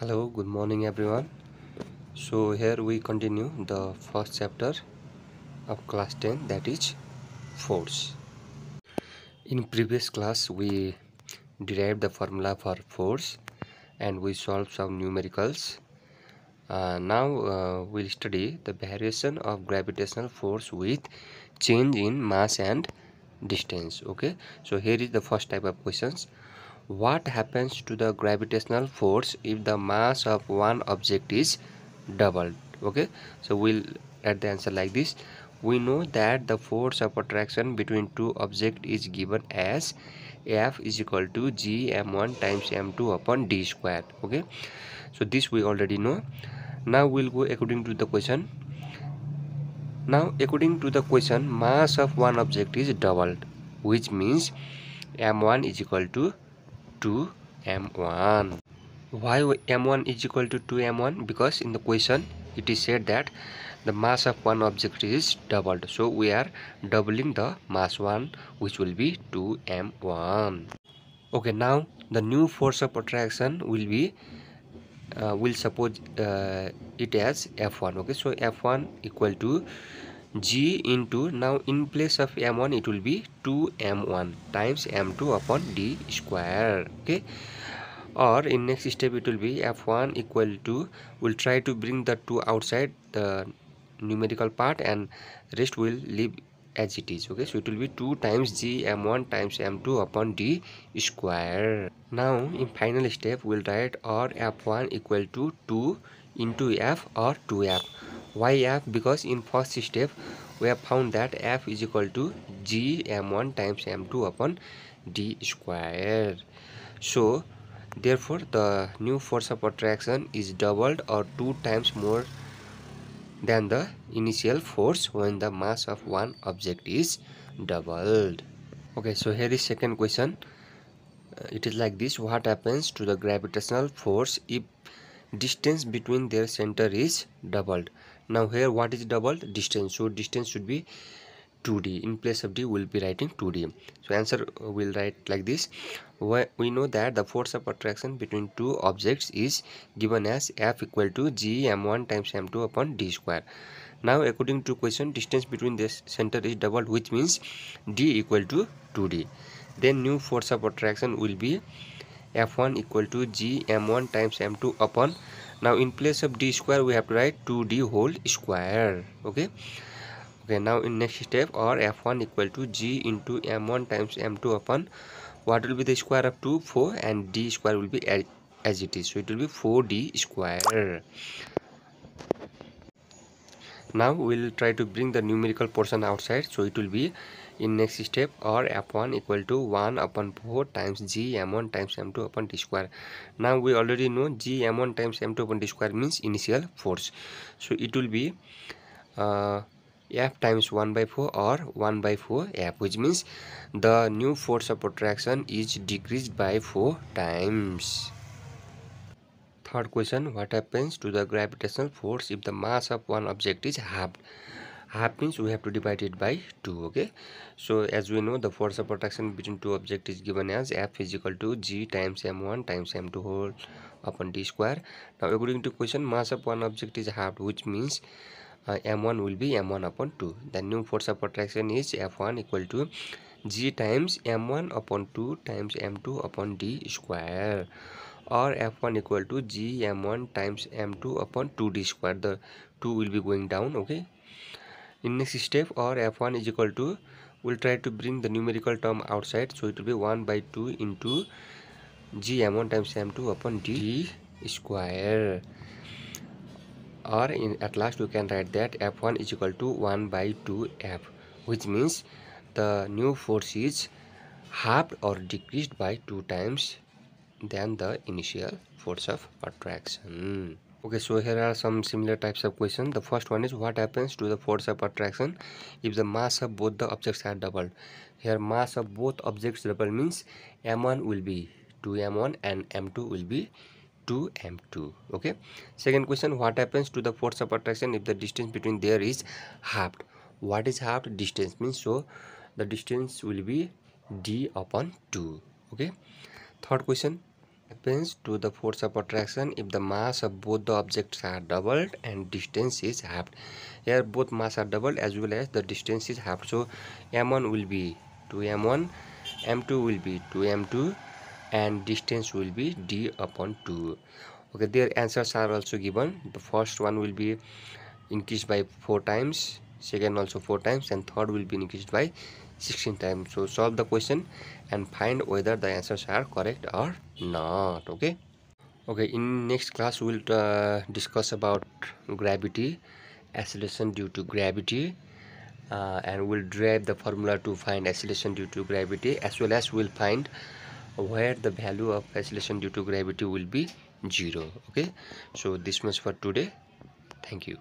hello good morning everyone so here we continue the first chapter of class 10 that is force in previous class we derived the formula for force and we solved some numericals uh, now uh, we'll study the variation of gravitational force with change in mass and distance okay so here is the first type of questions what happens to the gravitational force if the mass of one object is doubled? Okay, so we'll add the answer like this. We know that the force of attraction between two objects is given as F is equal to G M1 times M2 upon D square. Okay, so this we already know. Now we'll go according to the question. Now according to the question, mass of one object is doubled, which means M1 is equal to 2 m1 why m1 is equal to 2 m1 because in the question it is said that the mass of one object is doubled so we are doubling the mass one which will be 2 m1 okay now the new force of attraction will be uh, will suppose uh, it as f1 okay so f1 equal to g into now in place of m1 it will be 2m1 times m2 upon d square okay or in next step it will be f1 equal to we'll try to bring the 2 outside the numerical part and rest will leave as it is okay so it will be 2 times g m1 times m2 upon d square now in final step we'll write or f1 equal to 2 into f or 2f why f because in first step we have found that f is equal to g m1 times m2 upon d square so therefore the new force of attraction is doubled or two times more than the initial force when the mass of one object is doubled okay so here is second question uh, it is like this what happens to the gravitational force if distance between their center is doubled now here what is doubled distance so distance should be 2d in place of d we'll be writing 2d so answer uh, will write like this we know that the force of attraction between two objects is given as f equal to g m1 times m2 upon d square now according to question distance between this center is doubled which means d equal to 2d then new force of attraction will be f1 equal to g m1 times m2 upon now in place of d square we have to write 2d whole square okay okay now in next step or f1 equal to g into m1 times m2 upon what will be the square of 2 4 and d square will be as it is so it will be 4d square now we'll try to bring the numerical portion outside so it will be in next step r f1 equal to 1 upon 4 times g m1 times m2 upon d square now we already know g m1 times m2 upon d square means initial force so it will be uh, f times 1 by 4 or 1 by 4 f which means the new force of attraction is decreased by 4 times Third question, what happens to the gravitational force if the mass of one object is halved? half means we have to divide it by 2 okay so as we know the force of attraction between two objects is given as f is equal to g times m1 times m2 whole upon d square now according to question mass of one object is halved which means uh, m1 will be m1 upon 2 the new force of attraction is f1 equal to g times m1 upon 2 times m2 upon d square or f1 equal to g m1 times m2 upon 2d square the 2 will be going down okay in next step or f1 is equal to we'll try to bring the numerical term outside so it will be 1 by 2 into g m1 times m2 upon d square or in at last you can write that f1 is equal to 1 by 2 f which means the new force is halved or decreased by 2 times than the initial force of attraction okay so here are some similar types of questions the first one is what happens to the force of attraction if the mass of both the objects are doubled here mass of both objects double means m1 will be 2m1 and m2 will be 2m2 okay second question what happens to the force of attraction if the distance between there is halved what is halved distance means so the distance will be d upon 2 okay third question happens to the force of attraction if the mass of both the objects are doubled and distance is halved here both mass are doubled as well as the distance is halved so m1 will be 2m1 m2 will be 2m2 and distance will be d upon 2 okay their answers are also given the first one will be increased by 4 times second also 4 times and third will be increased by 16 times so solve the question and find whether the answers are correct or not okay okay in next class we'll uh, discuss about gravity acceleration due to gravity uh, and we'll derive the formula to find acceleration due to gravity as well as we'll find where the value of acceleration due to gravity will be zero okay so this much for today thank you